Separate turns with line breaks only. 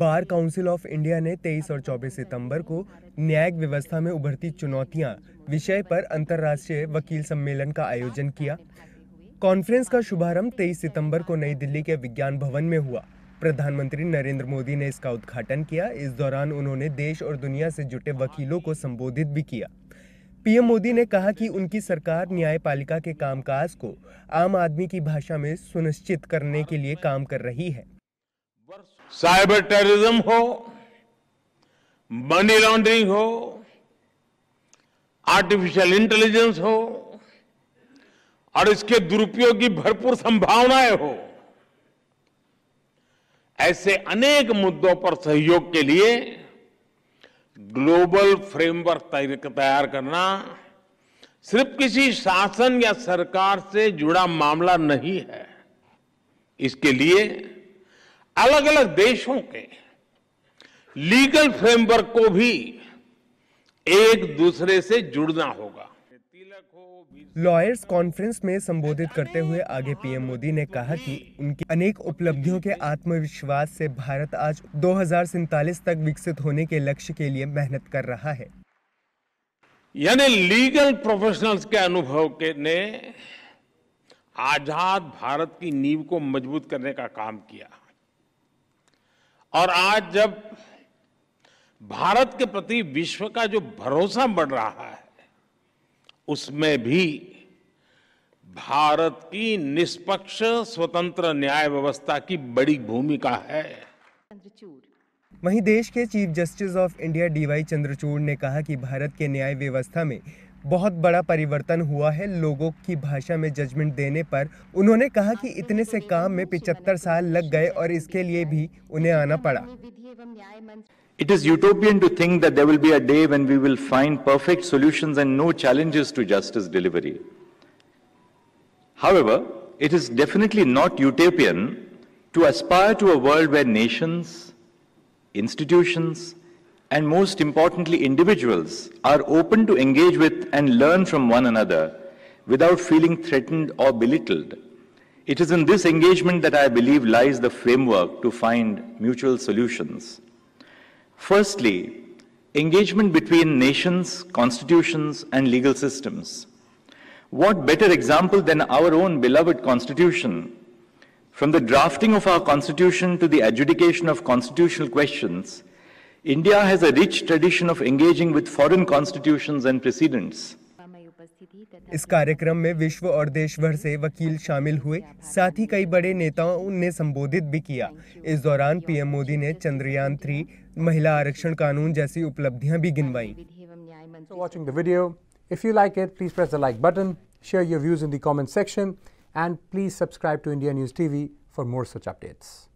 Bar council of India ने 23 और 24 सितंबर को न्यायिक व्यवस्था में उभरती चुनौतियां विषय पर अंतर्राष्ट्रीय वकील सम्मेलन का आयोजन किया कॉन्फ्रेंस का शुभारंभ 23 सितंबर को नई दिल्ली के विज्ञान भवन में हुआ प्रधानमंत्री नरेंद्र मोदी ने इसका उद्घाटन किया इस दौरान उन्होंने देश और दुनिया से जुटे वकीलों को संबोधित भी किया पीएम मोदी ने कहा कि उनकी सरकार न्यायपालिका के कामकाज को आम आदमी की भाषा में सुनिश्चित करने के लिए काम कर रही है
साइबर टेररिज्म हो मनी लॉन्ड्रिंग हो आर्टिफिशियल इंटेलिजेंस हो और इसके दुरुपयोग की भरपूर संभावनाएं हो ऐसे अनेक मुद्दों पर सहयोग के लिए ग्लोबल फ्रेमवर्क तैयार करना सिर्फ किसी शासन या सरकार से जुड़ा मामला नहीं है इसके लिए अलग अलग देशों के लीगल फ्रेमवर्क को भी एक दूसरे से जुड़ना होगा
लॉयर्स कॉन्फ्रेंस में संबोधित करते हुए आगे पीएम मोदी ने कहा कि उनकी अनेक उपलब्धियों के आत्मविश्वास से भारत आज दो तक विकसित होने के लक्ष्य के लिए मेहनत कर रहा है
यानी लीगल प्रोफेशनल्स के अनुभव के ने आजाद भारत की नींव को मजबूत करने का काम किया और आज जब भारत के प्रति विश्व का जो भरोसा बढ़ रहा है उसमें भी भारत की निष्पक्ष स्वतंत्र न्याय व्यवस्था की बड़ी भूमिका है
वहीं देश के chief justice of India DY Chandrachud ने कहा कि भारत के न्याय व्यवस्था में बहुत बड़ा परिवर्तन हुआ है लोगों की भाषा में जजमेंट देने पर उन्होंने कहा कि इतने से काम में पिछहत्तर साल लग गए और इसके लिए भी उन्हें आना पड़ा
it is utopian to think that perfect solutions and no challenges to justice delivery however it is definitely not utopian to aspire to a world where nation institution and most importantly individuals, are open to engage with and learn from one another without feeling threatened or belittled. It is in this engagement that I believe lies the framework to find mutual solutions. Firstly, engagement between nations, constitutions, and legal systems. What better example than our own beloved constitution? From the drafting of our constitution to the adjudication of constitutional questions, India has a rich tradition of engaging with foreign constitutions and precedents.
इस कार्यक्रम में विश्व और देश भर से वकील शामिल हुए साथ ही कई बड़े नेताओं ने संबोधित भी किया इस दौरान पीएम मोदी ने चंद्रयान थ्री महिला आरक्षण कानून जैसी उपलब्धियां भी गिनवाई watching the video. If you like it, please press the like button, share your views in the comment section, and please subscribe to India News TV for more such updates.